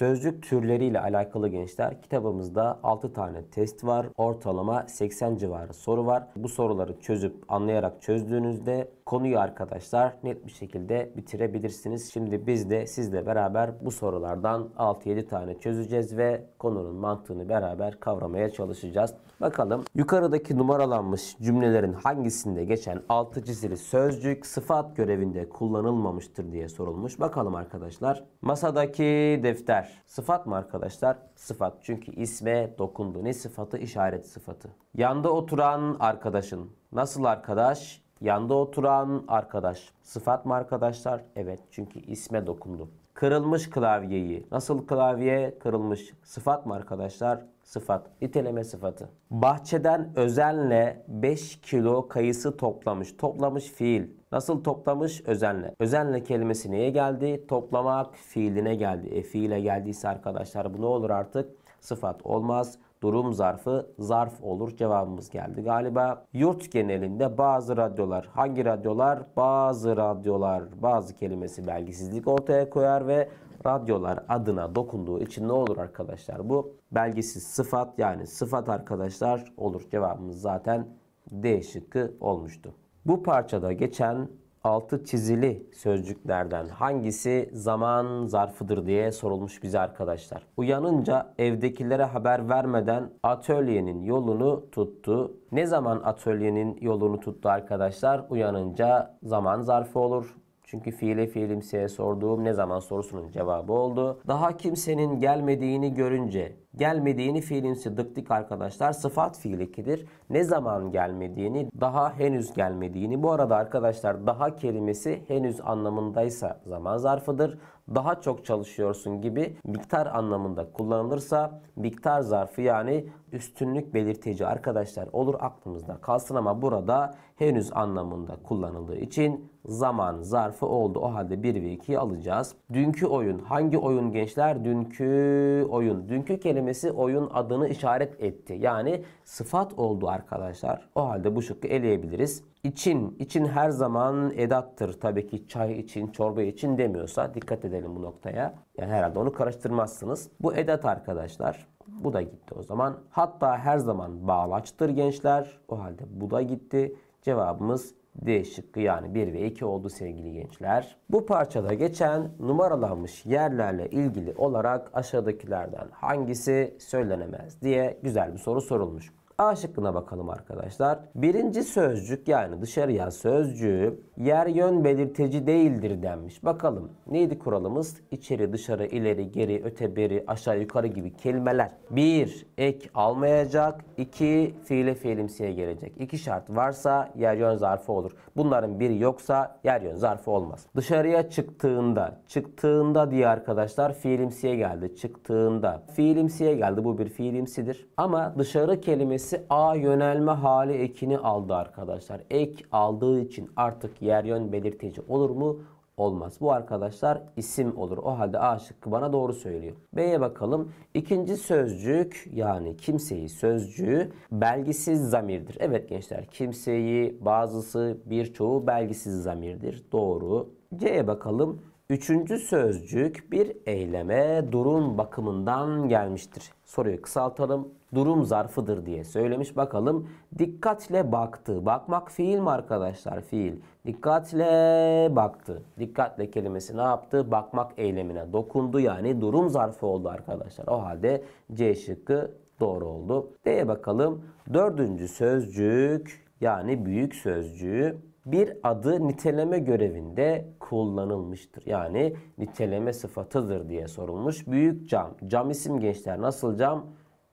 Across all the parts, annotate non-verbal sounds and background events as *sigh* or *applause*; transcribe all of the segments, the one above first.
Sözcük türleriyle alakalı gençler kitabımızda 6 tane test var. Ortalama 80 civarı soru var. Bu soruları çözüp anlayarak çözdüğünüzde konuyu arkadaşlar net bir şekilde bitirebilirsiniz. Şimdi biz de sizle beraber bu sorulardan 6-7 tane çözeceğiz ve konunun mantığını beraber kavramaya çalışacağız. Bakalım yukarıdaki numaralanmış cümlelerin hangisinde geçen altı çizili sözcük sıfat görevinde kullanılmamıştır diye sorulmuş. Bakalım arkadaşlar. Masadaki defter sıfat mı arkadaşlar? Sıfat çünkü isme dokundu. Ne sıfatı? İşaret sıfatı. Yanda oturan arkadaşın. Nasıl arkadaş? Yanda oturan arkadaş. Sıfat mı arkadaşlar? Evet çünkü isme dokundu. Kırılmış klavyeyi. Nasıl klavye? Kırılmış. Sıfat mı arkadaşlar? Sıfat. İteleme sıfatı. Bahçeden özenle 5 kilo kayısı toplamış. Toplamış fiil. Nasıl toplamış? Özenle. Özenle kelimesi neye geldi? Toplamak fiiline geldi. E fiile geldiyse arkadaşlar bu ne olur artık? Sıfat olmaz durum zarfı zarf olur. Cevabımız geldi galiba. Yurt genelinde bazı radyolar, hangi radyolar? Bazı radyolar, bazı kelimesi belgesizlik ortaya koyar ve radyolar adına dokunduğu için ne olur arkadaşlar? Bu belgesiz sıfat yani sıfat arkadaşlar olur. Cevabımız zaten D şıkkı olmuştu. Bu parçada geçen altı çizili sözcüklerden hangisi zaman zarfıdır diye sorulmuş bize arkadaşlar. Uyanınca evdekilere haber vermeden atölyenin yolunu tuttu. Ne zaman atölyenin yolunu tuttu arkadaşlar? Uyanınca zaman zarfı olur. Çünkü fiile fiilimseye sorduğum ne zaman sorusunun cevabı oldu. Daha kimsenin gelmediğini görünce gelmediğini fiilimsi dıktik arkadaşlar sıfat fiil ekidir. Ne zaman gelmediğini daha henüz gelmediğini. Bu arada arkadaşlar daha kelimesi henüz anlamındaysa zaman zarfıdır. Daha çok çalışıyorsun gibi miktar anlamında kullanılırsa miktar zarfı yani üstünlük belirteci arkadaşlar olur aklımızda kalsın ama burada henüz anlamında kullanıldığı için zaman zarfı oldu. O halde 1 ve 2'yi alacağız. Dünkü oyun. Hangi oyun gençler? Dünkü oyun. Dünkü kelimesi oyun adını işaret etti. Yani sıfat oldu arkadaşlar. O halde bu şıkkı eleyebiliriz. İçin, için her zaman edattır. Tabii ki çay için, çorba için demiyorsa dikkat edelim bu noktaya. Yani herhalde onu karıştırmazsınız. Bu edat arkadaşlar. Bu da gitti o zaman. Hatta her zaman bağlaçtır gençler. O halde bu da gitti. Cevabımız D şıkkı yani 1 ve 2 oldu sevgili gençler. Bu parçada geçen numaralanmış yerlerle ilgili olarak aşağıdakilerden hangisi söylenemez diye güzel bir soru sorulmuş. A şıkkına bakalım arkadaşlar. Birinci sözcük yani dışarıya sözcüğü yer yön belirteci değildir denmiş. Bakalım neydi kuralımız? İçeri, dışarı, ileri, geri, öte, beri, aşağı, yukarı gibi kelimeler. Bir, ek almayacak. İki, fiile fiilimsiye gelecek. İki şart varsa yer yön zarfı olur. Bunların biri yoksa yer yön zarfı olmaz. Dışarıya çıktığında, çıktığında diye arkadaşlar fiilimsiye geldi. Çıktığında fiilimsiye geldi. Bu bir fiilimsidir. Ama dışarı kelimesi Eksi A yönelme hali ekini aldı arkadaşlar. Ek aldığı için artık yer yön belirteci olur mu? Olmaz. Bu arkadaşlar isim olur. O halde A şıkkı bana doğru söylüyor. B'ye bakalım. İkinci sözcük yani kimseyi sözcüğü belgisiz zamirdir. Evet gençler kimseyi bazısı birçoğu belgisiz zamirdir. Doğru. C'ye bakalım. Üçüncü sözcük bir eyleme durum bakımından gelmiştir. Soruyu kısaltalım. Durum zarfıdır diye söylemiş. Bakalım dikkatle baktı. Bakmak fiil mi arkadaşlar? Fiil. Dikkatle baktı. Dikkatle kelimesi ne yaptı? Bakmak eylemine dokundu. Yani durum zarfı oldu arkadaşlar. O halde C şıkkı doğru oldu. D'ye bakalım. Dördüncü sözcük yani büyük sözcüğü bir adı niteleme görevinde kullanılmıştır. Yani niteleme sıfatıdır diye sorulmuş. Büyük cam. Cam isim gençler. Nasıl cam?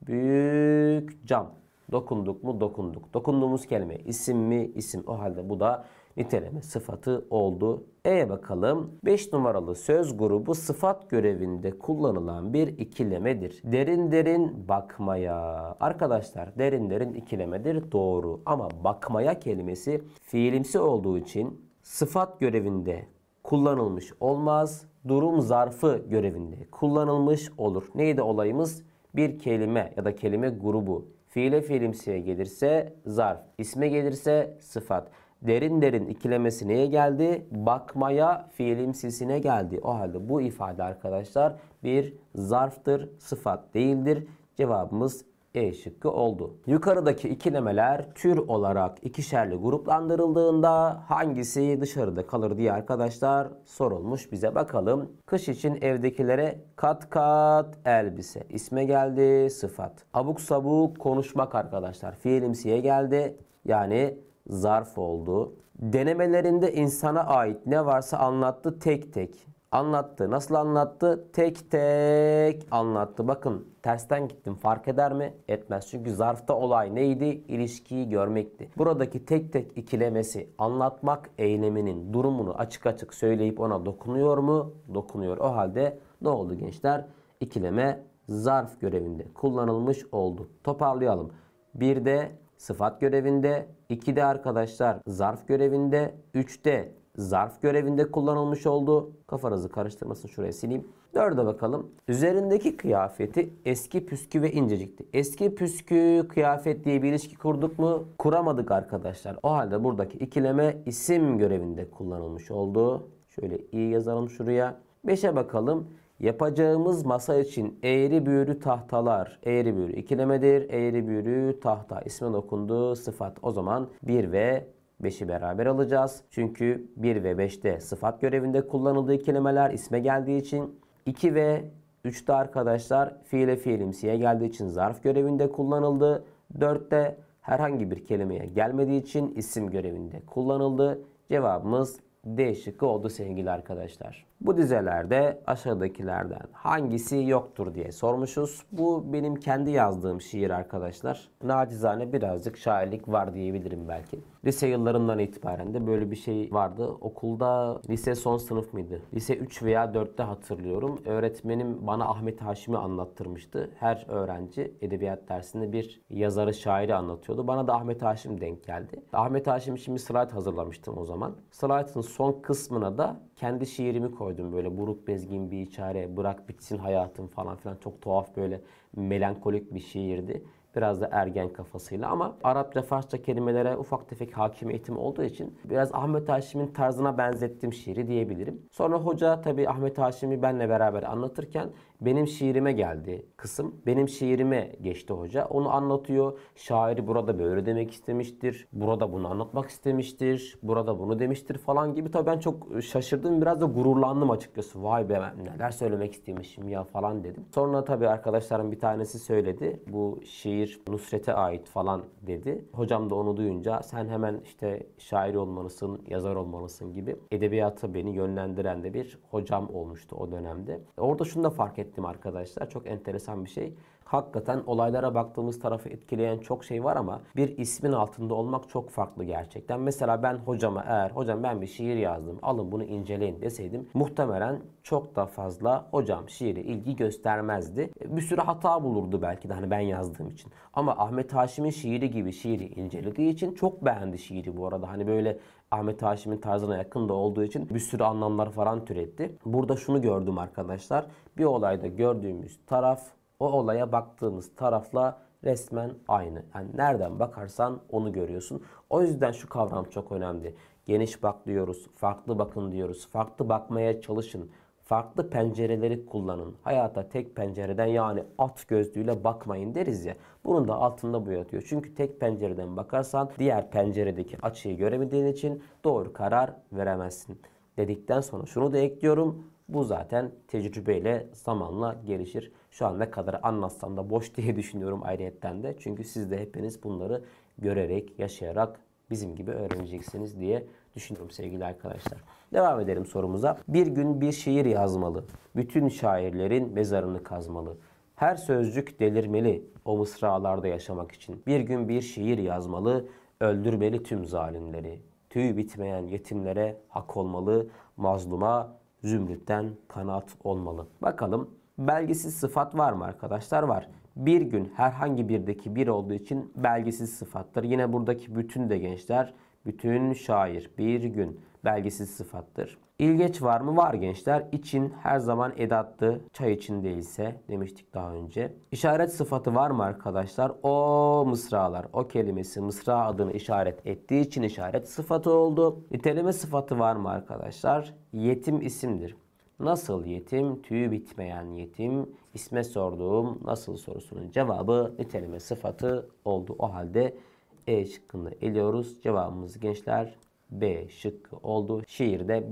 Büyük cam. Dokunduk mu? Dokunduk. Dokunduğumuz kelime isim mi? İsim. O halde bu da niteleme sıfatı oldu. E'ye bakalım. 5 numaralı söz grubu sıfat görevinde kullanılan bir ikilemedir. Derin derin bakmaya. Arkadaşlar derin derin ikilemedir doğru. Ama bakmaya kelimesi fiilimsi olduğu için sıfat görevinde kullanılmış olmaz. Durum zarfı görevinde kullanılmış olur. Neydi olayımız? Bir kelime ya da kelime grubu. Fiile fiilimsiye gelirse zarf, isme gelirse sıfat derin derin ikilemesi neye geldi? Bakmaya fiilimsisine geldi. O halde bu ifade arkadaşlar bir zarftır, sıfat değildir. Cevabımız e şıkkı oldu. Yukarıdaki ikilemeler tür olarak ikişerli gruplandırıldığında hangisi dışarıda kalır diye arkadaşlar sorulmuş bize bakalım. Kış için evdekilere kat kat elbise isme geldi sıfat. Abuk sabuk konuşmak arkadaşlar fiilimsiye geldi yani zarf oldu. Denemelerinde insana ait ne varsa anlattı tek tek. Anlattı. Nasıl anlattı? Tek tek anlattı. Bakın tersten gittim fark eder mi? Etmez. Çünkü zarfta olay neydi? İlişkiyi görmekti. Buradaki tek tek ikilemesi anlatmak eyleminin durumunu açık açık söyleyip ona dokunuyor mu? Dokunuyor. O halde ne oldu gençler? İkileme zarf görevinde kullanılmış oldu. Toparlayalım. Bir de sıfat görevinde 2'de arkadaşlar zarf görevinde, 3'te zarf görevinde kullanılmış oldu. Kafanızı karıştırmasın şuraya sileyim. Dörde bakalım. Üzerindeki kıyafeti eski püskü ve incecikti. Eski püskü kıyafet diye bir ilişki kurduk mu? Kuramadık arkadaşlar. O halde buradaki ikileme isim görevinde kullanılmış oldu. Şöyle iyi yazalım şuraya. Beşe bakalım. Yapacağımız masa için eğri büğrü tahtalar, eğri büğrü ikilemedir, eğri büğrü tahta ismin okunduğu sıfat. O zaman 1 ve 5'i beraber alacağız. Çünkü 1 ve 5'te sıfat görevinde kullanıldığı kelimeler isme geldiği için 2 ve 3'te arkadaşlar fiile fiilimsiye geldiği için zarf görevinde kullanıldı. 4'te herhangi bir kelimeye gelmediği için isim görevinde kullanıldı. Cevabımız D şıkkı oldu sevgili arkadaşlar. Bu dizelerde aşağıdakilerden hangisi yoktur diye sormuşuz. Bu benim kendi yazdığım şiir arkadaşlar. Nacizane birazcık şairlik var diyebilirim belki. Lise yıllarından itibaren de böyle bir şey vardı. Okulda lise son sınıf mıydı? Lise 3 veya 4'te hatırlıyorum. Öğretmenim bana Ahmet Haşim'i anlattırmıştı. Her öğrenci edebiyat dersinde bir yazarı şairi anlatıyordu. Bana da Ahmet Haşim denk geldi. Ahmet Haşim için bir slide hazırlamıştım o zaman. Slide'ın son kısmına da kendi şiirimi koydum böyle buruk bezgin bir içare bırak bitsin hayatım falan filan çok tuhaf böyle melankolik bir şiirdi. Biraz da ergen kafasıyla ama Arapça Farsça kelimelere ufak tefek hakimiyetim olduğu için biraz Ahmet Haşim'in tarzına benzettim şiiri diyebilirim. Sonra hoca tabii Ahmet Haşim'i benle beraber anlatırken benim şiirime geldi kısım. Benim şiirime geçti hoca. Onu anlatıyor. Şairi burada böyle demek istemiştir. Burada bunu anlatmak istemiştir. Burada bunu demiştir falan gibi. Tabii ben çok şaşırdım. Biraz da gururlandım açıkçası. Vay be ben neler söylemek istemişim ya falan dedim. Sonra tabii arkadaşlarım bir tanesi söyledi. Bu şiir Nusret'e ait falan dedi. Hocam da onu duyunca sen hemen işte şair olmalısın, yazar olmalısın gibi edebiyata beni yönlendiren de bir hocam olmuştu o dönemde. Orada şunu da fark ettim ettim arkadaşlar. Çok enteresan bir şey. Hakikaten olaylara baktığımız tarafı etkileyen çok şey var ama bir ismin altında olmak çok farklı gerçekten. Mesela ben hocama eğer hocam ben bir şiir yazdım alın bunu inceleyin deseydim muhtemelen çok da fazla hocam şiiri ilgi göstermezdi. Bir sürü hata bulurdu belki de hani ben yazdığım için. Ama Ahmet Haşim'in şiiri gibi şiiri incelediği için çok beğendi şiiri bu arada. Hani böyle Ahmet Haşim'in tarzına yakın da olduğu için bir sürü anlamlar falan türetti. Burada şunu gördüm arkadaşlar. Bir olayda gördüğümüz taraf o olaya baktığımız tarafla resmen aynı. Yani nereden bakarsan onu görüyorsun. O yüzden şu kavram çok önemli. Geniş bak diyoruz, farklı bakın diyoruz, farklı bakmaya çalışın. Farklı pencereleri kullanın. Hayata tek pencereden yani at gözlüğüyle bakmayın deriz ya. Bunun da altında bu yatıyor. Çünkü tek pencereden bakarsan diğer penceredeki açıyı göremediğin için doğru karar veremezsin. Dedikten sonra şunu da ekliyorum bu zaten tecrübeyle, zamanla gelişir. Şu an ne kadar anlatsam da boş *laughs* diye düşünüyorum ayrıyetten de. Çünkü siz de hepiniz bunları görerek, yaşayarak bizim gibi öğreneceksiniz diye düşünüyorum sevgili arkadaşlar. Devam edelim sorumuza. Bir gün bir şiir yazmalı. Bütün şairlerin mezarını kazmalı. Her sözcük delirmeli o mısralarda yaşamak için. Bir gün bir şiir yazmalı, öldürmeli tüm zalimleri. Tüy bitmeyen yetimlere hak olmalı, mazluma zümrütten kanaat olmalı. Bakalım belgesiz sıfat var mı arkadaşlar? Var. Bir gün herhangi birdeki bir olduğu için belgesiz sıfattır. Yine buradaki bütün de gençler bütün şair bir gün belgesiz sıfattır. İlgeç var mı? Var gençler. İçin her zaman edattı. Çay için değilse demiştik daha önce. İşaret sıfatı var mı arkadaşlar? O mısralar. O kelimesi mısra adını işaret ettiği için işaret sıfatı oldu. Niteleme sıfatı var mı arkadaşlar? Yetim isimdir. Nasıl yetim? Tüy bitmeyen yetim. İsme sorduğum nasıl sorusunun cevabı niteleme sıfatı oldu. O halde E şıkkını eliyoruz. Cevabımız gençler B şıkkı oldu. Şiirde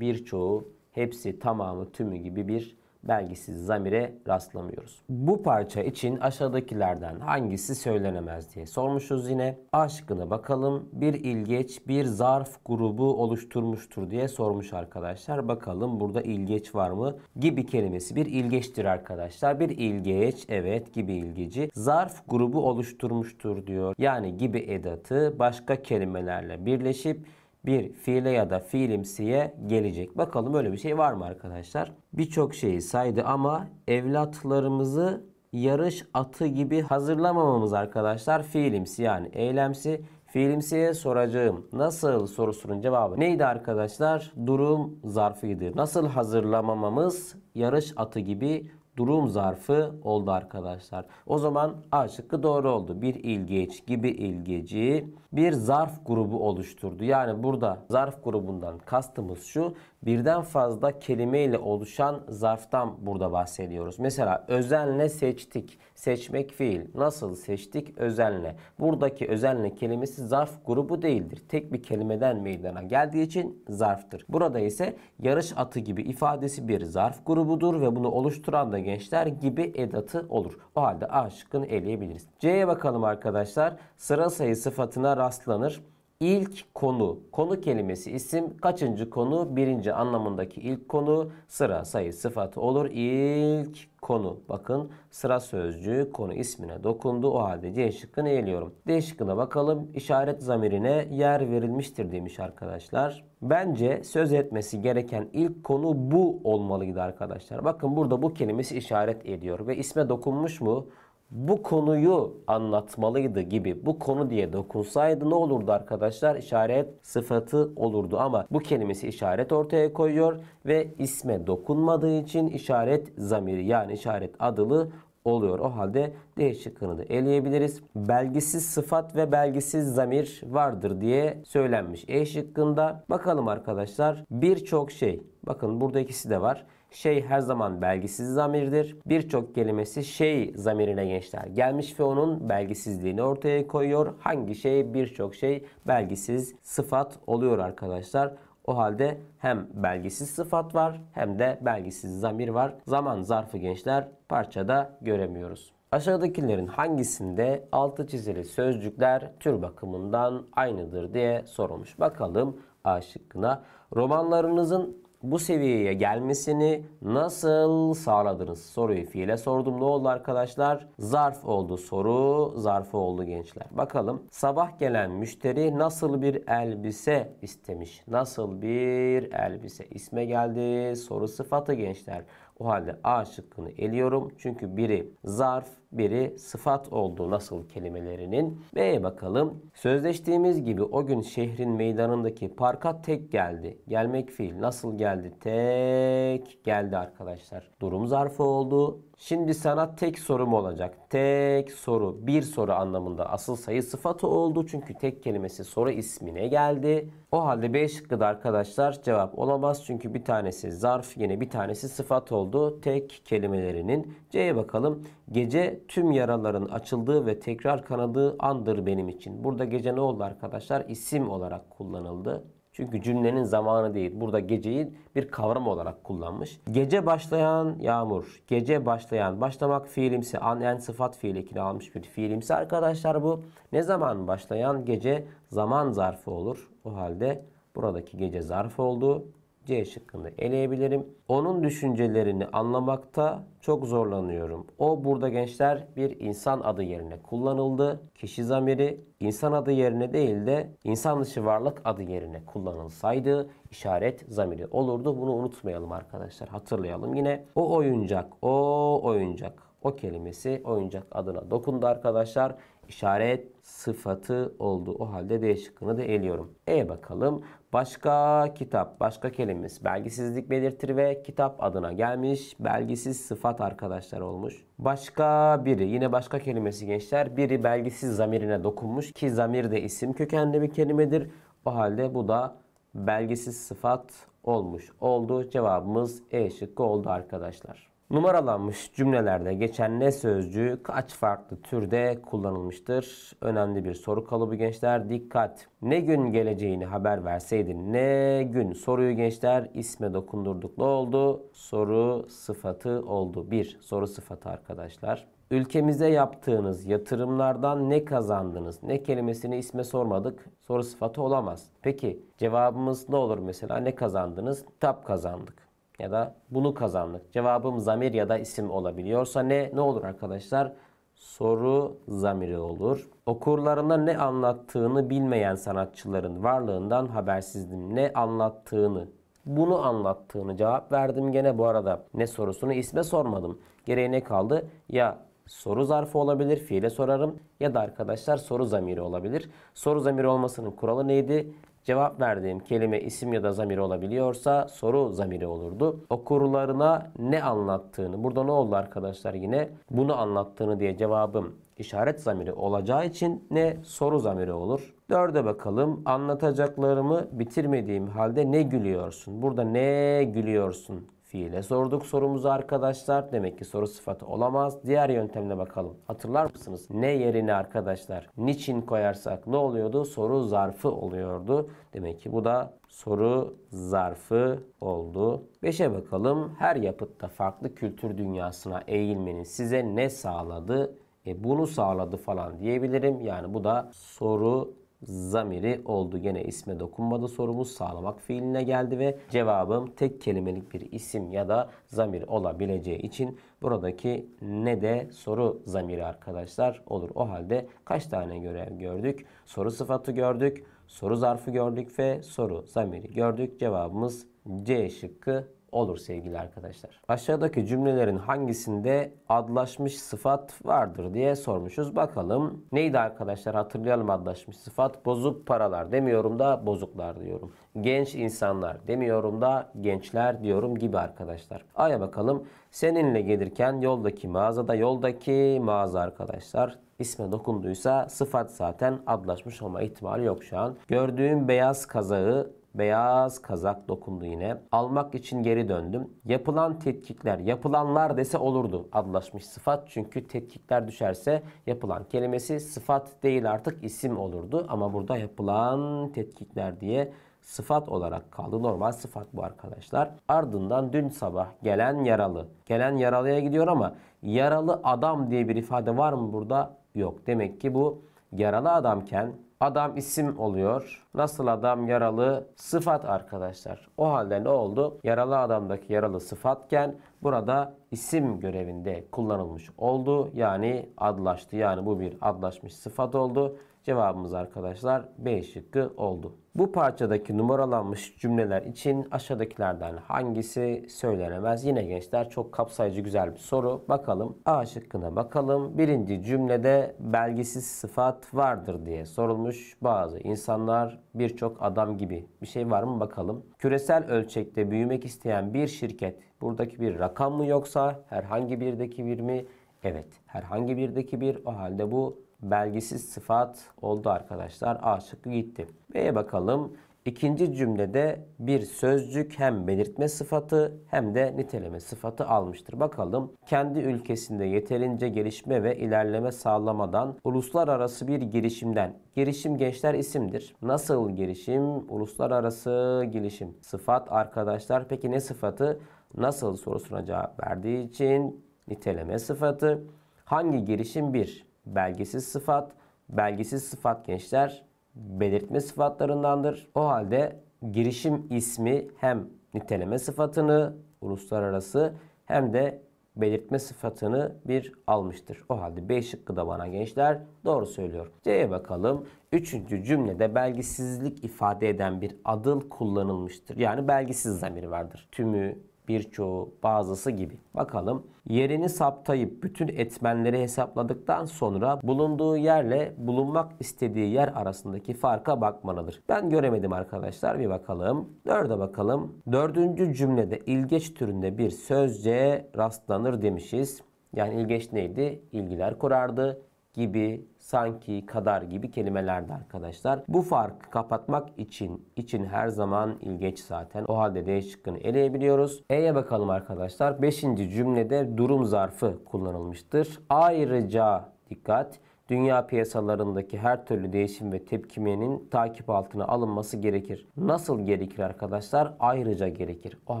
bir çoğu, hepsi, tamamı, tümü gibi bir belgisiz zamire rastlamıyoruz. Bu parça için aşağıdakilerden hangisi söylenemez diye sormuşuz yine. Aşkına bakalım bir ilgeç bir zarf grubu oluşturmuştur diye sormuş arkadaşlar. Bakalım burada ilgeç var mı? Gibi kelimesi bir ilgeçtir arkadaşlar. Bir ilgeç evet gibi ilgeci zarf grubu oluşturmuştur diyor. Yani gibi edatı başka kelimelerle birleşip bir fiile ya da fiilimsiye gelecek. Bakalım öyle bir şey var mı arkadaşlar? Birçok şeyi saydı ama evlatlarımızı yarış atı gibi hazırlamamamız arkadaşlar fiilimsi yani eylemsi Fiilimsiye soracağım nasıl sorusunun cevabı neydi arkadaşlar? Durum zarfıydı. Nasıl hazırlamamamız yarış atı gibi durum zarfı oldu arkadaşlar. O zaman A şıkkı doğru oldu. Bir ilgeç gibi ilgeci bir zarf grubu oluşturdu. Yani burada zarf grubundan kastımız şu. Birden fazla kelimeyle oluşan zarftan burada bahsediyoruz. Mesela özenle seçtik. Seçmek fiil. Nasıl seçtik? Özenle. Buradaki özenle kelimesi zarf grubu değildir. Tek bir kelimeden meydana geldiği için zarftır. Burada ise yarış atı gibi ifadesi bir zarf grubudur ve bunu oluşturan da gençler gibi edatı olur. O halde A şıkkını eleyebiliriz. C'ye bakalım arkadaşlar. Sıra sayı sıfatına rastlanır. İlk konu. Konu kelimesi isim. Kaçıncı konu? Birinci anlamındaki ilk konu. Sıra, sayı, sıfat olur. İlk konu. Bakın sıra sözcüğü konu ismine dokundu. O halde C şıkkını eğiliyorum. D şıkkına bakalım. İşaret zamirine yer verilmiştir demiş arkadaşlar. Bence söz etmesi gereken ilk konu bu olmalıydı arkadaşlar. Bakın burada bu kelimesi işaret ediyor. Ve isme dokunmuş mu? bu konuyu anlatmalıydı gibi bu konu diye dokunsaydı ne olurdu arkadaşlar? İşaret sıfatı olurdu ama bu kelimesi işaret ortaya koyuyor ve isme dokunmadığı için işaret zamiri yani işaret adılı oluyor. O halde D şıkkını da eleyebiliriz. Belgisiz sıfat ve belgisiz zamir vardır diye söylenmiş E şıkkında. Bakalım arkadaşlar birçok şey. Bakın burada ikisi de var. Şey her zaman belgisiz zamirdir. Birçok kelimesi şey zamirine gençler gelmiş ve onun belgisizliğini ortaya koyuyor. Hangi şey birçok şey belgisiz sıfat oluyor arkadaşlar. O halde hem belgisiz sıfat var hem de belgisiz zamir var. Zaman zarfı gençler parçada göremiyoruz. Aşağıdakilerin hangisinde altı çizili sözcükler tür bakımından aynıdır diye sorulmuş. Bakalım A şıkkına. Romanlarınızın bu seviyeye gelmesini nasıl sağladınız? Soruyu fiile sordum. Ne oldu arkadaşlar? Zarf oldu soru, zarfı oldu gençler. Bakalım sabah gelen müşteri nasıl bir elbise istemiş? Nasıl bir elbise? İsme geldi, soru sıfatı gençler. O halde A şıkkını eliyorum. Çünkü biri zarf, biri sıfat oldu nasıl kelimelerinin. B'ye bakalım. Sözleştiğimiz gibi o gün şehrin meydanındaki parka tek geldi. Gelmek fiil. Nasıl geldi? Tek geldi arkadaşlar. Durum zarfı oldu. Şimdi sana tek sorum olacak. Tek soru. Bir soru anlamında asıl sayı sıfatı oldu. Çünkü tek kelimesi soru ismine geldi. O halde B şıkkı da arkadaşlar cevap olamaz. Çünkü bir tanesi zarf yine bir tanesi sıfat oldu. Tek kelimelerinin. C'ye bakalım. Gece tüm yaraların açıldığı ve tekrar kanadığı andır benim için. Burada gece ne oldu arkadaşlar? İsim olarak kullanıldı. Çünkü cümlenin zamanı değil. Burada geceyi bir kavram olarak kullanmış. Gece başlayan yağmur. Gece başlayan. Başlamak fiilimsi. An en sıfat fiilekini almış bir fiilimsi arkadaşlar bu. Ne zaman başlayan? Gece zaman zarfı olur. O halde buradaki gece zarfı oldu. C şıkkını eleyebilirim. Onun düşüncelerini anlamakta çok zorlanıyorum. O burada gençler bir insan adı yerine kullanıldı. Kişi zamiri insan adı yerine değil de insan dışı varlık adı yerine kullanılsaydı işaret zamiri olurdu. Bunu unutmayalım arkadaşlar. Hatırlayalım yine. O oyuncak, o oyuncak. O kelimesi oyuncak adına dokundu arkadaşlar işaret sıfatı oldu. O halde D şıkkını da eliyorum. E bakalım. Başka kitap, başka kelimemiz belgisizlik belirtir ve kitap adına gelmiş belgisiz sıfat arkadaşlar olmuş. Başka biri, yine başka kelimesi gençler. Biri belgisiz zamirine dokunmuş ki zamir de isim kökenli bir kelimedir. O halde bu da belgisiz sıfat olmuş oldu. Cevabımız E şıkkı oldu arkadaşlar. Numaralanmış cümlelerde geçen ne sözcüğü kaç farklı türde kullanılmıştır? Önemli bir soru kalıbı gençler. Dikkat! Ne gün geleceğini haber verseydin ne gün soruyu gençler isme dokundurduk. Ne oldu? Soru sıfatı oldu. Bir soru sıfatı arkadaşlar. Ülkemize yaptığınız yatırımlardan ne kazandınız? Ne kelimesini isme sormadık. Soru sıfatı olamaz. Peki cevabımız ne olur mesela? Ne kazandınız? Kitap kazandık ya da bunu kazandık. Cevabım zamir ya da isim olabiliyorsa ne ne olur arkadaşlar? Soru zamiri olur. Okurlarına ne anlattığını bilmeyen sanatçıların varlığından habersizdim. Ne anlattığını bunu anlattığını cevap verdim gene bu arada. Ne sorusunu isme sormadım. ne kaldı? Ya soru zarfı olabilir, fiile sorarım ya da arkadaşlar soru zamiri olabilir. Soru zamiri olmasının kuralı neydi? Cevap verdiğim kelime isim ya da zamir olabiliyorsa soru zamiri olurdu. Okurlarına ne anlattığını, burada ne oldu arkadaşlar yine? Bunu anlattığını diye cevabım işaret zamiri olacağı için ne soru zamiri olur. Dörde bakalım. Anlatacaklarımı bitirmediğim halde ne gülüyorsun? Burada ne gülüyorsun fiile sorduk sorumuzu arkadaşlar. Demek ki soru sıfatı olamaz. Diğer yöntemle bakalım. Hatırlar mısınız? Ne yerine arkadaşlar? Niçin koyarsak ne oluyordu? Soru zarfı oluyordu. Demek ki bu da soru zarfı oldu. beşe bakalım. Her yapıtta farklı kültür dünyasına eğilmenin size ne sağladı? E bunu sağladı falan diyebilirim. Yani bu da soru zamiri oldu. Gene isme dokunmadı sorumuz sağlamak fiiline geldi ve cevabım tek kelimelik bir isim ya da zamir olabileceği için buradaki ne de soru zamiri arkadaşlar olur. O halde kaç tane görev gördük? Soru sıfatı gördük, soru zarfı gördük ve soru zamiri gördük. Cevabımız C şıkkı olur sevgili arkadaşlar. Aşağıdaki cümlelerin hangisinde adlaşmış sıfat vardır diye sormuşuz. Bakalım neydi arkadaşlar hatırlayalım adlaşmış sıfat. Bozuk paralar demiyorum da bozuklar diyorum. Genç insanlar demiyorum da gençler diyorum gibi arkadaşlar. Aya bakalım seninle gelirken yoldaki mağazada yoldaki mağaza arkadaşlar isme dokunduysa sıfat zaten adlaşmış olma ihtimali yok şu an. Gördüğüm beyaz kazağı Beyaz kazak dokundu yine. Almak için geri döndüm. Yapılan tetkikler, yapılanlar dese olurdu adlaşmış sıfat. Çünkü tetkikler düşerse yapılan kelimesi sıfat değil artık isim olurdu. Ama burada yapılan tetkikler diye sıfat olarak kaldı. Normal sıfat bu arkadaşlar. Ardından dün sabah gelen yaralı. Gelen yaralıya gidiyor ama yaralı adam diye bir ifade var mı burada? Yok. Demek ki bu yaralı adamken Adam isim oluyor. Nasıl adam yaralı sıfat arkadaşlar. O halde ne oldu? Yaralı adamdaki yaralı sıfatken burada isim görevinde kullanılmış oldu. Yani adlaştı. Yani bu bir adlaşmış sıfat oldu. Cevabımız arkadaşlar B şıkkı oldu. Bu parçadaki numaralanmış cümleler için aşağıdakilerden hangisi söylenemez? Yine gençler çok kapsayıcı güzel bir soru. Bakalım A şıkkına bakalım. Birinci cümlede belgisiz sıfat vardır diye sorulmuş. Bazı insanlar birçok adam gibi bir şey var mı bakalım. Küresel ölçekte büyümek isteyen bir şirket buradaki bir rakam mı yoksa yoksa herhangi birdeki bir mi? Evet herhangi birdeki bir o halde bu belgisiz sıfat oldu arkadaşlar. A şıkkı gitti. B'ye bakalım. İkinci cümlede bir sözcük hem belirtme sıfatı hem de niteleme sıfatı almıştır. Bakalım kendi ülkesinde yeterince gelişme ve ilerleme sağlamadan uluslararası bir girişimden. Girişim gençler isimdir. Nasıl girişim? Uluslararası girişim. Sıfat arkadaşlar. Peki ne sıfatı? nasıl sorusuna cevap verdiği için niteleme sıfatı. Hangi girişim bir? Belgesiz sıfat. Belgesiz sıfat gençler belirtme sıfatlarındandır. O halde girişim ismi hem niteleme sıfatını uluslararası hem de belirtme sıfatını bir almıştır. O halde B şıkkı da bana gençler doğru söylüyor. C'ye bakalım. Üçüncü cümlede belgisizlik ifade eden bir adıl kullanılmıştır. Yani belgisiz zamiri vardır. Tümü, birçoğu, bazısı gibi. Bakalım yerini saptayıp bütün etmenleri hesapladıktan sonra bulunduğu yerle bulunmak istediği yer arasındaki farka bakmalıdır. Ben göremedim arkadaşlar bir bakalım. Dörde bakalım. Dördüncü cümlede ilgeç türünde bir sözcüğe rastlanır demişiz. Yani ilgeç neydi? İlgiler kurardı gibi, sanki, kadar gibi kelimelerde arkadaşlar. Bu farkı kapatmak için, için her zaman ilgeç zaten. O halde D şıkkını eleyebiliyoruz. E'ye bakalım arkadaşlar. beşinci cümlede durum zarfı kullanılmıştır. Ayrıca dikkat dünya piyasalarındaki her türlü değişim ve tepkimenin takip altına alınması gerekir. Nasıl gerekir arkadaşlar? Ayrıca gerekir. O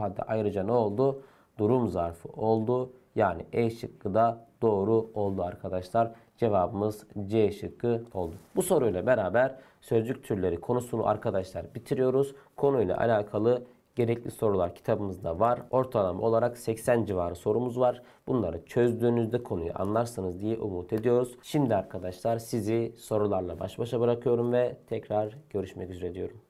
halde ayrıca ne oldu? Durum zarfı oldu. Yani E şıkkı da doğru oldu arkadaşlar. Cevabımız C şıkkı oldu. Bu soruyla beraber sözcük türleri konusunu arkadaşlar bitiriyoruz. Konuyla alakalı gerekli sorular kitabımızda var. Ortalama olarak 80 civarı sorumuz var. Bunları çözdüğünüzde konuyu anlarsınız diye umut ediyoruz. Şimdi arkadaşlar sizi sorularla baş başa bırakıyorum ve tekrar görüşmek üzere diyorum.